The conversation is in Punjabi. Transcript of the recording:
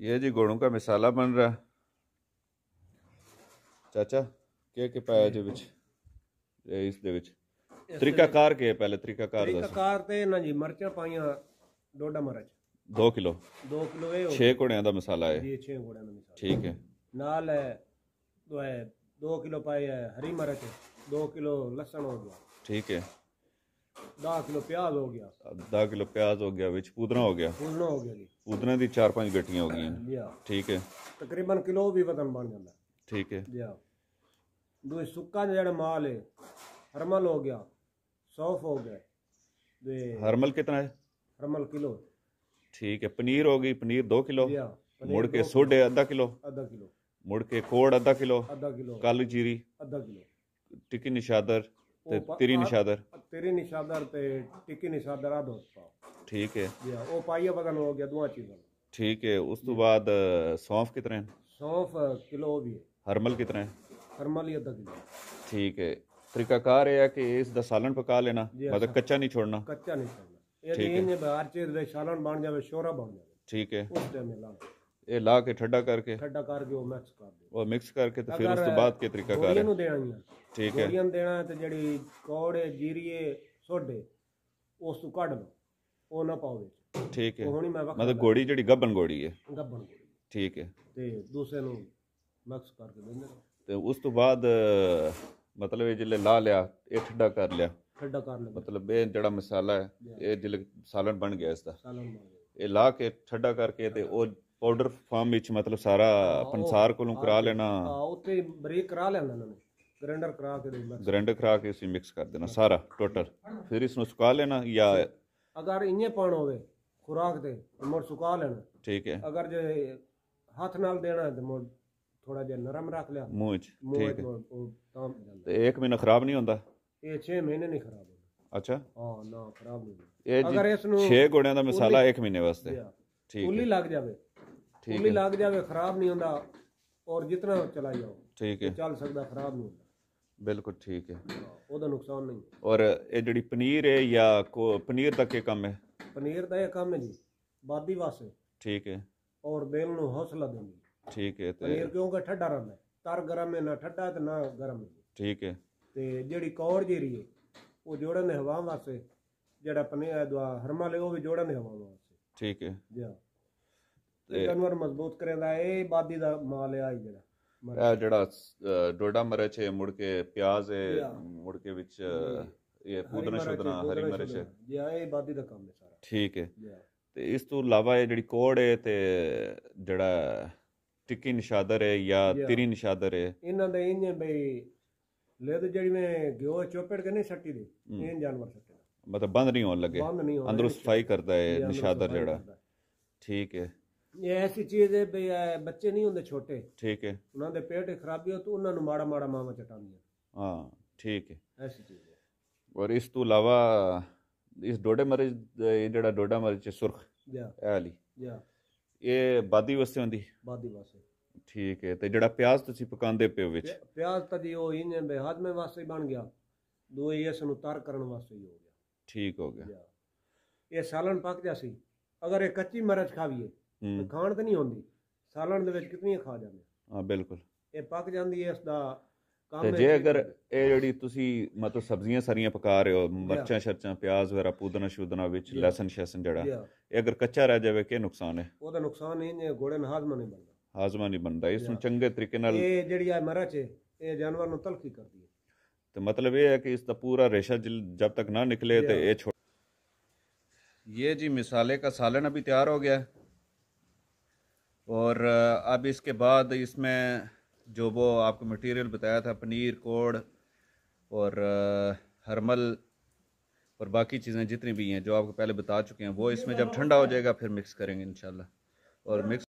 ये जी गुड़ों का मिसाला बन रहा है ਚਾਚਾ ਕੀ ਕੀ ਪਾਇਆ ਇਹਦੇ ਵਿੱਚ ਇਸ ਦੇ ਵਿੱਚ ਤਰੀਕਾਕਾਰ ਕੀ ਹੈ ਪਹਿਲੇ ਤਰੀਕਾਕਾਰ ਦੱਸੋ ਤਰੀਕਾਕਾਰ ਤੇ ਨਾ ਜੀ ਮਿਰਚਾਂ ਪਾਈਆਂ ਡੋਡਾ ਮਰਚ 2 ਕਿਲੋ 2 ਕਿਲੋ ਇਹ 6 ਗੁਣਿਆਂ ਦਾ ਮਸਾਲਾ ਹੈ ਜੀ 6 ਗੁਣਿਆਂ ਦਾ ਮਸਾਲਾ ਠੀਕ ਹੈ ਨਾਲ ਹੈ ਦੋ ਹੈ 2 ਕਿਲੋ ਪਾਇਆ ਹਰੀ ਮਿਰਚ 2 ਕਿਲੋ ਲਸਣ ਹੋ ਗਿਆ ਠੀਕ ਹੈ 10 ਕਿਲੋ ਪਿਆਜ਼ ਹੋ ਗਿਆ 10 ਕਿਲੋ ਪਿਆਜ਼ ਹੋ ਗਿਆ ਵਿੱਚ ਪੂਦਰਾ ਹੋ ਗਿਆ ਪੂਦਰਾ ਹੋ ਗਿਆ जी ਦੀ 4-5 ਗੱਟੀਆਂ ਹੋ ਗਈਆਂ ਠੀਕ ਹੈ ਤਕਰੀਬਨ ਕਿਲੋ ਵੀ ਵਤਨ ਬਣ ਜਾਂਦਾ ਠੀਕ ਹੈ ਜੀ ਦੋ ਸੁੱਕਾ ਜਿਹੜਾ ਮਾਲ ਹੈ ਹਰਮਲ ਹੋ ਗਿਆ ਸੌਫ ਹੋ ਗਿਆ ਵੇ ਹਰਮਲ ਕਿਤਨਾ ਹੈ ਹਰਮਲ ਕਿਲੋ ਠੀਕ ਹੈ ਪਨੀਰ ਹੋ ਗਈ ਪਨੀਰ 2 ਕਿਲੋ ਮੁੜ ਕੇ ਸੋਡੇ ਅੱਧਾ ਕਿਲੋ ਅੱਧਾ ਕਿਲੋ ਮੁੜ ਕੇ ਕੋੜ ਅੱਧਾ ਕਿਲੋ ਅੱਧਾ ਕਿਲੋ ਕਾਲੀ ਜੀਰੀ ਅੱਧਾ ਕਿਲੋ ਟਿੱਕੀ ਨਿਸ਼ਾਦਰ ਤੇ ਤੇਰੀ ਨਿਸ਼ਾਦਰ ਤੇਰੇ ਨਿਸ਼ਾਦਰ ਤੇ ਟਿੱਕੀ ਨਿਸ਼ਾਦਰ ਆ ਦੋਸਤ ਪਾ ਠੀਕ ਹੈ ਜੀ ਉਹ ਪਾਈਆ ਬਗਨ ਹੋ ਗਿਆ ਦੋਆ ਚੀਜ਼ਾਂ ਠੀਕ ਹੈ ਉਸ ਤੋਂ ਬਾਅਦ ਸੌਂਫ ਕਿਤਨੇ ਸੌਫ ਕਿਲੋ ਵੀ ਹੈ ਹਰਮਲ ਕਿਤਨੇ ਹਰਮਲ ਹੀ ਅੱਧਾ ਕਿਲੋ ਠੀਕ ਹੈ ਤਰੀਕਾ ਕਾਰ ਇਹ ਹੈ ਕਿ ਇਸ ਦਾ ਸਾਲਣ ਪਕਾ ਲੈਣਾ ਮਤਲਬ ਕੱਚਾ ਨਹੀਂ ਛੋੜਨਾ ਕੱਚਾ ਨਹੀਂ ਛੋੜਨਾ ਇਹ ਨਹੀਂ ਬਾਹਰ ਚੇਰ ਦੇ ਸਾਲਣ ਬਣ ਜਾਵੇ ਸ਼ੋਰਾ ਬਣ ਜਾਵੇ ਠੀਕ ਹੈ ਉਸ ਦੇ ਮੇਲਾ ਇਹ ਲਾ ਕੇ ਠੱਡਾ ਕਰਕੇ ਠੱਡਾ ਕਰਕੇ ਉਹ ਮਿਕਸ ਕਰ ਦਿਓ ਉਹ ਮਿਕਸ ਕਰਕੇ ਤੇ ਫਿਰ ਉਸ ਤੋਂ ਬਾਅਦ ਕੀ ਤਰੀਕਾ ਕਰ ਇਹਨੂੰ ਦੇਣੀ ਆ ਠੀਕ ਹੈ ਗੋਲੀਆਂ ਦੇਣਾ ਤੇ ਜਿਹੜੀ ਕੋੜੇ ਜੀਰੀਏ ਸੋਡੇ ਉਸ ਤੋਂ ਕੱਢ ਲਓ ਉਹ ਨਾ ਪਾਓ ਵਿੱਚ ਠੀਕ ਹੈ ਹੁਣ ਮੈਂ ਮਤਲਬ ਗੋੜੀ ਜਿਹੜੀ ਗੱਬਨ ਗੋੜੀ ਹੈ ਗੱਬਨ ਗੋੜੀ ਠੀਕ ਹੈ ਤੇ ਦੂਸਰੇ ਨੂੰ ਮਿਕਸ ਕਰਕੇ ਦੇਣਾ ਤੇ ਉਸ ਤੋਂ ਬਾਅਦ ਮਤਲਬ ਇਹ ਜਿਲੇ ਲਾ ਲਿਆ ਇਹ ਠੱਡਾ ਕਰ ਲਿਆ ਠੱਡਾ ਕਰ ਲਿਆ ਮਤਲਬ ਇਹ ਜਿਹੜਾ ਮਸਾਲਾ ਹੈ ਇਹ ਜਿਹੜਾ ਸਾਲਣ ਬਣ ਗਿਆ ਇਸ ਦਾ ਸਾਲਣ ਬਣ ਗਿਆ ਇਹ ਲਾ ਕੇ ਠੱਡਾ ਕਰਕੇ ਤੇ ਉਹ ਪਾਊਡਰ ਫਾਰਮ ਵਿੱਚ ਮਤਲਬ ਸਾਰਾ ਪੰਸਾਰ ਕੋਲੋਂ ਕਰਾ ਲੈਣਾ ਹਾਂ ਉੱਥੇ ਬ੍ਰੇਕ ਕਰਾ ਲੈਣਾ ਇਹਨਾਂ ਨੇ ਗ੍ਰੈਂਡਰ ਕਰਾ ਕੇ ਦੇ ਬਸ ਗ੍ਰੈਂਡਰ ਕਰਾ ਕੇ ਅਸੀਂ ਮਿਕਸ ਕਰ ਦੇਣਾ ਸਾਰਾ ਟੋਟਲ ਫਿਰ ਇਸ ਨੂੰ ਸੁਕਾ ਲੈਣਾ ਜਾਂ ਅਗਰ ਇੰਨੇ ਪਾਣ ਹੋਵੇ ਖੁਰਾਕ ਤੇ ਮੋੜ ਸੁਕਾ ਲੈਣਾ ਠੀਕ ਹੈ ਅਗਰ ਜੇ ਹੱਥ ਨਾਲ ਦੇਣਾ ਤੇ ਮੋੜ ਥੋੜਾ ਜਿਹਾ ਨਰਮ ਰੱਖ ਲਿਆ ਮੂੰਹ ਵਿੱਚ ਠੀਕ ਹੈ ਤੇ 1 ਮਹੀਨਾ ਖਰਾਬ ਨਹੀਂ ਹੁੰਦਾ ਇਹ 6 ਮਹੀਨੇ ਨਹੀਂ ਖਰਾਬ ਹੁੰਦਾ ਅੱਛਾ ਹਾਂ ਨਾ ਖਰਾਬ ਨਹੀਂ ਅਗਰ ਇਸ ਨੂੰ 6 ਗੋੜਿਆਂ ਦਾ ਮਸਾਲਾ 1 ਮਹੀਨੇ ਵਾਸਤੇ ਠੀਕ ਹੈ ਕੁੱਲੀ ਲੱਗ ਜਾਵੇ ਉਹ ਲੱਗ ਜਾਵੇ ਖਰਾਬ ਨਹੀਂ ਹੁੰਦਾ ਔਰ ਜਿੰਨਾ ਚਲਾ ਜਾਓ ਠੀਕ ਹੈ ਚੱਲ ਸਕਦਾ ਖਰਾਬ ਨਹੀਂ ਹੁੰਦਾ ਬਿਲਕੁਲ ਠੀਕ ਹੈ ਉਹਦਾ ਨੁਕਸਾਨ ਨਹੀਂ ਔਰ ਇਹ ਜਿਹੜੀ ਪਨੀਰ ਹੈ ਜਾਂ ਪਨੀਰ ਦਾ ਕੀ ਕੰਮ ਹੈ ਪਨੀਰ ਦਾ ਇਹ ਕੰਮ ਹੈ ਜੀ ਬਾਦੀ ਵਾਸਤੇ ਠੀਕ ਹੈ ਔਰ ਦਿਲ ਨੂੰ ਹੌਸਲਾ ਦਿੰਦੀ ਠੀਕ ਹੈ ਤੇ ਪਨੀਰ ਕਿਉਂਕਿ ਠੱਡਾ ਰਹਿੰਦਾ ਤਰ ਗਰਮ ਹੈ ਨਾ ਠੱਡਾ ਤੇ ਨਾ ਗਰਮ ਹੈ ਠੀਕ ਹੈ ਤੇ ਜਿਹੜੀ ਕੌਰ ਜਿਹੜੀ ਹੈ ਉਹ ਜੋੜਨ ਦੇ ਹਵਾ ਵਾਸਤੇ ਜਿਹੜਾ ਪਨੀਰ ਦਾ ਹਰਮਾ ਲਿਓ ਉਹ ਵੀ ਜੋੜਨ ਦੇ ਹਵਾ ਵਾਸਤੇ ਠੀਕ ਹੈ ਜੀ ਜਾਨਵਰ ਮਜ਼ਬੂਤ ਕਰਦਾ ਇਹ ਬਾਦੀ ਦਾ ਮਾਲ ਆ ਜਿਹੜਾ ਇਹ ਜਿਹੜਾ ਡੋਡਾ ਮਰਚ ਹੈ ਮੁੜ ਕੇ ਪਿਆਜ਼ ਹੈ ਮੁੜ ਕੇ ਵਿੱਚ ਇਹ ਪੂਦਨਾ ਸ਼ੁਦਨਾ ਹਰੀ ਮਰਚ ਹੈ ਜੀ ਇਹ ਬਾਦੀ ਦਾ ਕੰਮ ਹੈ ਸਾਰਾ ਠੀਕ ਹੈ ਤੇ ਇਸ ਤੋਂ ਇਲਾਵਾ ਇਹ ਜਿਹੜੀ ਕੋੜ ਹੈ ਤੇ ਜਿਹੜਾ ਟਿੱਕੀ ਨਿਸ਼ਾਦਰ ਹੈ ਜਾਂ ਤਿਰੀ ਨਿਸ਼ਾਦਰ ਹੈ ਇਹਨਾਂ ਦੇ ਇੰਜ ਬਈ ਲੈ ਤੇ ਜਿਹੜੀ ਮੈਂ ਗਿਓ ਚੋਪੜ ਕੇ ਨਹੀਂ ਸੱਟੀ ਦੇ ਇਹ ਜਾਨਵਰ ਸੱਟੇ ਮਤਲਬ ਬੰਦ ਨਹੀਂ ਹੋਣ ਲੱਗੇ ਅੰਦਰੋਂ ਸਫਾਈ ਕਰਦਾ ਹੈ ਨਿਸ਼ਾਦਰ ਜਿਹੜਾ ਠੀਕ ਹੈ ਐਸੀ ਚੀਜ਼ ਹੈ ਬਈ ਬੱਚੇ ਨਹੀਂ ਹੁੰਦੇ ਛੋਟੇ ਠੀਕ ਹੈ ਉਹਨਾਂ ਦੇ ਪੇਟ 'ਚ ਖਰਾਬੀ ਹੋ ਤੂੰ ਉਹਨਾਂ ਨੂੰ ਮਾੜਾ ਮਾੜਾ ਮਾਵਾ ਚਟਾਉਂਦੀਆਂ ਹਾਂ ਠੀਕ ਹੈ ਐਸੀ ਚੀਜ਼ ਹੈ ਔਰ ਇਸ ਤੋਂ ਇਲਾਵਾ ਇਸ ਡੋਡੇ ਮਰਜ ਜਿਹੜਾ ਡੋਡਾ ਮਰਜ ਸੁਰਖ ਜਾ ਆਲੀ ਜੀ ਜਾ ਇਹ ਬਾਦੀ ਵਸੇ ਹੁੰਦੀ ਬਾਦੀ ਵਸੇ ਠੀਕ ਹੈ ਤੇ ਜਿਹੜਾ ਪਿਆਜ਼ ਤੁਸੀਂ ਪਕਾਉਂਦੇ ਪਿਓ ਵਿੱਚ ਪਿਆਜ਼ ਤਾਂ ਜੀ ਉਹ ਹੀ ਨੇ ਬੇ ਹਾਜ਼ਮੇ ਵਾਸਤੇ ਬਣ ਗਿਆ ਦੋ ਇਸ ਨੂੰ ਤਰ ਕਰਨ ਵਾਸਤੇ ਹੀ ਹੋ ਠੀਕ ਹੋ ਗਿਆ ਗਿਆ ਇਹ ਸਾਲਣ ਪੱਕ ਜਾ ਸੀ ਅਗਰ ਇਹ ਕੱਚੀ ਮਰਚ ਖਾਵੀਏ ਖਾਣ ਤਾਂ ਨਹੀਂ ਹੁੰਦੀ ਸਾਲਣ ਦੇ ਵਿੱਚ ਕਿਤਨੀਆਂ ਖਾ ਜਾਂਦੇ ਹਾਂ ਬਿਲਕੁਲ ਇਹ ਪੱਕ ਜਾਂਦੀ ਹੈ ਇਸ ਦਾ ਕੰਮ ਜੇ ਅਗਰ ਇਹ ਜਿਹੜੀ ਤੁਸੀਂ ਮਤਲਬ ਸਬਜ਼ੀਆਂ ਸਾਰੀਆਂ ਪਕਾ ਰਹੇ ਹੋ ਮਰਚਾਂ ਸ਼ਰਚਾਂ ਪਿਆਜ਼ ਵਗੈਰਾ ਪੂਦਨਾ ਸ਼ੂਦਨਾ ਵਿੱਚ ਲਸਣ ਸ਼ਸਨ ਜਿਹੜਾ ਇਹ ਅਗਰ ਕੱਚਾ ਰਹਿ ਜਾਵੇ ਕਿ ਨੁਕਸਾਨ ਹੈ ਉਹਦਾ ਨੁਕਸਾਨ ਇਹ ਹੈ ਗੋੜੇ ਨਾਲ ਹਾਜ਼ਮਾ ਨਹੀਂ ਬਣਦਾ ਹਾਜ਼ਮਾ ਨਹੀਂ ਬਣਦਾ ਇਸ ਨੂੰ ਚੰਗੇ ਤਰੀਕੇ ਨਾਲ ਇਹ ਜਿਹੜੀ ਆ ਮਰਚ ਇਹ ਜਾਨਵਰ ਨੂੰ ਤਲਖੀ ਕਰਦੀ ਹੈ ਤੇ ਮਤਲਬ ਇਹ ਹੈ ਕਿ ਇਸ ਦਾ ਪੂਰਾ ਰੇਸ਼ਾ ਜਦ ਤੱਕ ਨਾ ਨਿਕਲੇ ਤੇ ਇਹ ये ਇਹ ਜੀ ਮਸਾਲੇ ਦਾ ਸਾਲਣ ਅਭੀ ਤਿਆਰ ਹੋ ਗਿਆ और अब इसके बाद इसमें जो वो आपको मटेरियल बताया था पनीर कोड और हरमल और बाकी चीज़ें जितनी भी हैं जो आपको पहले बता चुके हैं वो इसमें जब ठंडा हो जाएगा फिर मिक्स करेंगे इन और मिक्स